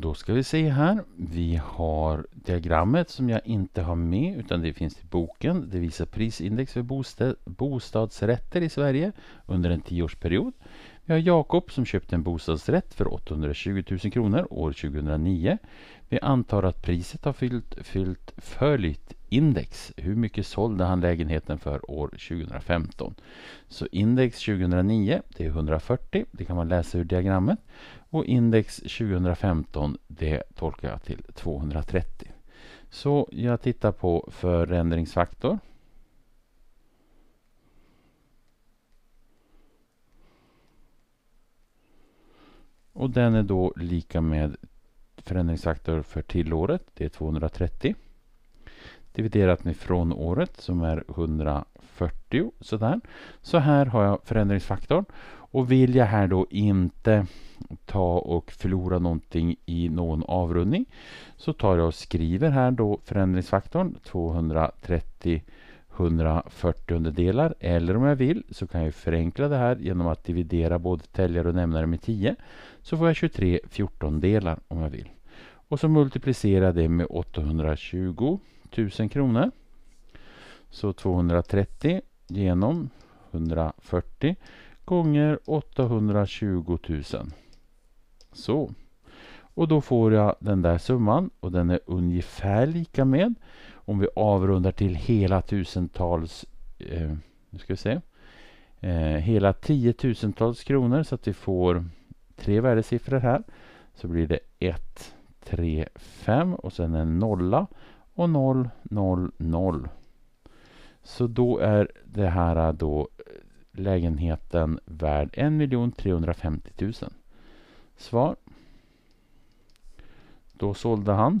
Då ska vi se här. Vi har diagrammet som jag inte har med utan det finns i boken. Det visar prisindex för bostadsrätter i Sverige under en tioårsperiod. Vi har Jakob som köpte en bostadsrätt för 820 000 kronor år 2009. Vi antar att priset har fyllt, fyllt följt index. Hur mycket sålde han lägenheten för år 2015? Så index 2009, det är 140. Det kan man läsa ur diagrammet. Och index 2015, det tolkar jag till 230. Så jag tittar på förändringsfaktor. Och den är då lika med förändringsfaktor för tillåret, det är 230. Dividerat med frånåret som är 140 sådär. Så här har jag förändringsfaktorn. Och vill jag här då inte ta och förlora någonting i någon avrundning så tar jag och skriver här då förändringsfaktorn 230 140 underdelar eller om jag vill så kan jag förenkla det här genom att dividera både täljare och nämnare med 10 så får jag 23 fjortondelar om jag vill. Och så multiplicera det med 820 000 kronor. Så 230 genom 140 gånger 820 000. Så. Och då får jag den där summan och den är ungefär lika med om vi avrundar till hela tusentals, eh, nu ska vi se, eh, hela tiotusentals kronor så att vi får tre värdesiffror här. Så blir det 1, 3, 5 och sen en nolla och 0, 0, 0. Så då är det här då lägenheten värd 1 350 000. Svar. Då sålde han